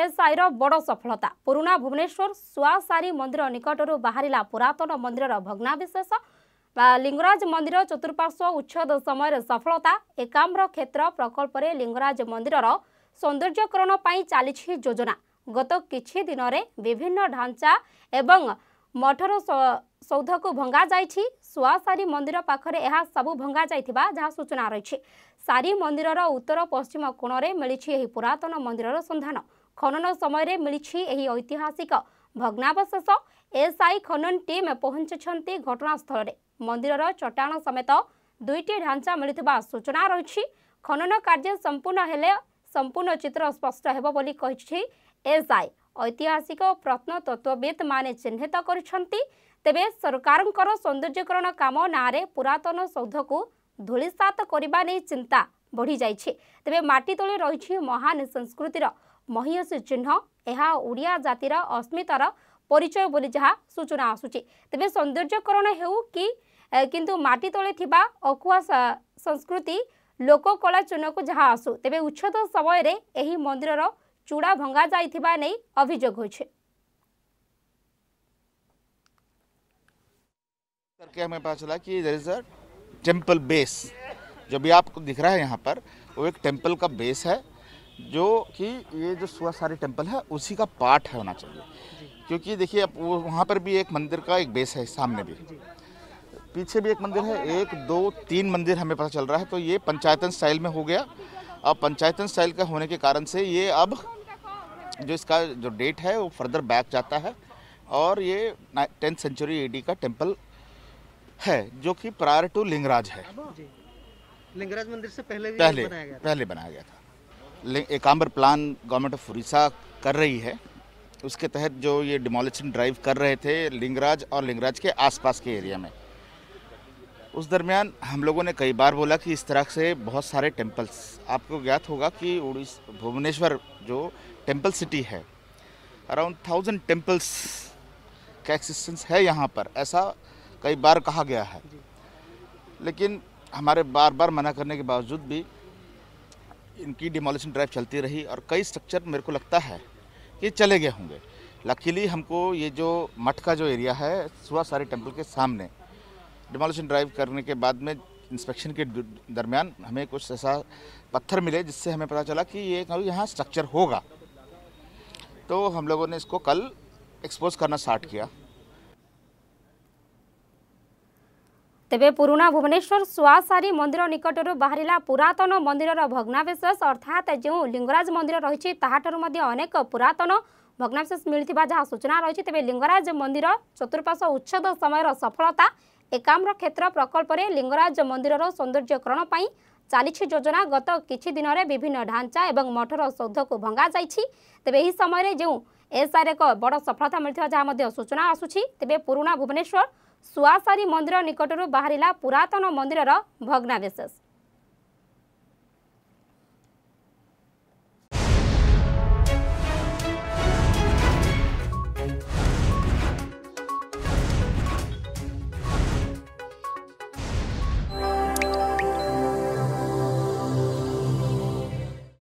ଏସ୍ଆଇର ବଡ଼ ସଫଳତା ପୁରୁଣା ଭୁବନେଶ୍ୱର ସୁଆସାରୀ ମନ୍ଦିର ନିକଟରୁ ବାହାରିଲା ପୁରାତନ ମନ୍ଦିରର ଭଗ୍ନାବିଶେଷ ଲିଙ୍ଗରାଜ ମନ୍ଦିର ଚତୁଃପାର୍ଶ୍ୱ ଉଚ୍ଛେଦ ସମୟରେ ସଫଳତା ଏକାମ୍ର କ୍ଷେତ୍ର ପ୍ରକଳ୍ପରେ ଲିଙ୍ଗରାଜ ମନ୍ଦିରର ସୌନ୍ଦର୍ଯ୍ୟକରଣ ପାଇଁ ଚାଲିଛି ଯୋଜନା ଗତ କିଛି ଦିନରେ ବିଭିନ୍ନ ଢାଞ୍ଚା ଏବଂ ମଠର ସୌଧକୁ ଭଙ୍ଗାଯାଇଛି ସୁଆସାରି ମନ୍ଦିର ପାଖରେ ଏହା ସବୁ ଭଙ୍ଗାଯାଇଥିବା ଯାହା ସୂଚନା ରହିଛି ସାରି ମନ୍ଦିରର ଉତ୍ତର ପଶ୍ଚିମ କୋଣରେ ମିଳିଛି ଏହି ପୁରାତନ ମନ୍ଦିରର ସନ୍ଧାନ ଖନନ ସମୟରେ ମିଳିଛି ଏହି ଐତିହାସିକ ଭଗ୍ନାବଶେଷ ଏସ୍ଆଇ ଖନନ ଟିମ୍ ପହଞ୍ଚୁଛନ୍ତି ଘଟଣାସ୍ଥଳରେ ମନ୍ଦିରର ଚଟାଣ ସମେତ ଦୁଇଟି ଢାଞ୍ଚା ମିଳିଥିବା ସୂଚନା ରହିଛି ଖନନ କାର୍ଯ୍ୟ ସମ୍ପୂର୍ଣ୍ଣ ହେଲେ ସମ୍ପୂର୍ଣ୍ଣ ଚିତ୍ର ସ୍ପଷ୍ଟ ହେବ ବୋଲି କହିଛି ଏସ୍ଆଇ ଐତିହାସିକ ଓ ପ୍ରତ୍ନତତ୍ତ୍ୱବିତ୍ ମାନେ ଚିହ୍ନିତ କରିଛନ୍ତି ତେବେ ସରକାରଙ୍କର ସୌନ୍ଦର୍ଯ୍ୟକରଣ କାମ ନାଁରେ ପୁରାତନ ସୌଧକୁ ଧୂଳିସାତ କରିବା ନେଇ ଚିନ୍ତା ବଢ଼ିଯାଇଛି ତେବେ ମାଟି ତଳେ ରହିଛି ମହାନ ସଂସ୍କୃତିର ମହିୟସୀ ଚିହ୍ନ ଏହା ଓଡ଼ିଆ ଜାତିର ଅସ୍ମିତାର ପରିଚୟ ବୋଲି ଯାହା ସୂଚନା ଆସୁଛି ତେବେ ସୌନ୍ଦର୍ଯ୍ୟକରଣ ହେଉ କି କିନ୍ତୁ ମାଟି ତଳେ ଥିବା ଅକୁଆ ସଂସ୍କୃତି ଲୋକକଳା ଚିହ୍ନକୁ ଯାହା ଆସୁ ତେବେ ଉଚ୍ଛେଦ ସମୟରେ ଏହି ମନ୍ଦିରର चूड़ा भंगा जा नहीं अभोग हो करके हमें पता चला कि there is a temple base जो भी आपको दिख रहा है यहाँ पर वो एक टेम्पल का बेस है जो कि ये जो सुबह सारी टेम्पल है उसी का पार्ट है होना चाहिए क्योंकि देखिए अब वो वहाँ पर भी एक मंदिर का एक बेस है सामने भी पीछे भी एक मंदिर है एक दो तीन मंदिर हमें पता चल रहा है तो ये पंचायतन स्टाइल में हो गया अब पंचायतन स्टाइल का होने के कारण से ये अब जो इसका जो डेट है वो फर्दर बैक जाता है और ये टेंथ सेंचुरी एडी का टेम्पल है जो कि प्रायर टू लिंगराज है लिंगराज मंदिर से पहले भी पहले बनाया गया पहले बनाया गया था Ekamra plan government of Orissa कर रही है उसके तहत जो ये डिमोलिशन ड्राइव कर रहे थे लिंगराज और लिंगराज के आसपास के एरिया में उस दरमियान हम लोगों ने कई बार बोला कि इस तरह से बहुत सारे टेम्पल्स आपको ज्ञात होगा कि उड़ीस भुवनेश्वर जो टेम्पल सिटी है अराउंड थाउजेंड टेम्पल्स का एक्सिस्टेंस है यहाँ पर ऐसा कई बार कहा गया है लेकिन हमारे बार बार मना करने के बावजूद भी इनकी डिमोलिशन ड्राइव चलती रही और कई स्ट्रक्चर मेरे को लगता है कि चले गए होंगे लकीली हमको ये जो मठ का जो एरिया है सुबह सारे टेम्पल के सामने डिमोलिशन ड्राइव करने के बाद में इंस्पेक्शन के दरमियान हमें कुछ ऐसा पत्थर मिले जिससे हमें पता चला कि ये कभी यहाँ स्ट्रक्चर होगा तो हम लोगों ने इसको कल एक्सपोज करना स्टार्ट किया तेरे पुणा भुवनेश्वर सुआसारी मंदिर निकटर बाहर पुरतन मंदिर भग्नावशेष अर्थात जो लिंगराज मंदिर रही अनेक पुरतन भग्नावशेष मिलता जहाँ सूचना रही तेज लिंगराज मंदिर चतुर्पाश उच्छेद समय सफलता ଏକାମ୍ର କ୍ଷେତ୍ର ପ୍ରକଳ୍ପରେ ଲିଙ୍ଗରାଜ ମନ୍ଦିରର ସୌନ୍ଦର୍ଯ୍ୟକରଣ ପାଇଁ ଚାଲିଛି ଯୋଜନା ଗତ କିଛି ଦିନରେ ବିଭିନ୍ନ ଢାଞ୍ଚା ଏବଂ ମଠର ସୌଧକୁ ଭଙ୍ଗାଯାଇଛି ତେବେ ଏହି ସମୟରେ ଯେଉଁ ଏସ୍ଆଇର ଏକ ବଡ଼ ସଫଳତା ମିଳିଥିବା ଯାହା ମଧ୍ୟ ସୂଚନା ଆସୁଛି ତେବେ ପୁରୁଣା ଭୁବନେଶ୍ୱର ସୁଆସାରୀ ମନ୍ଦିର ନିକଟରୁ ବାହାରିଲା ପୁରାତନ ମନ୍ଦିରର ଭଗ୍ନାବିଶେଷ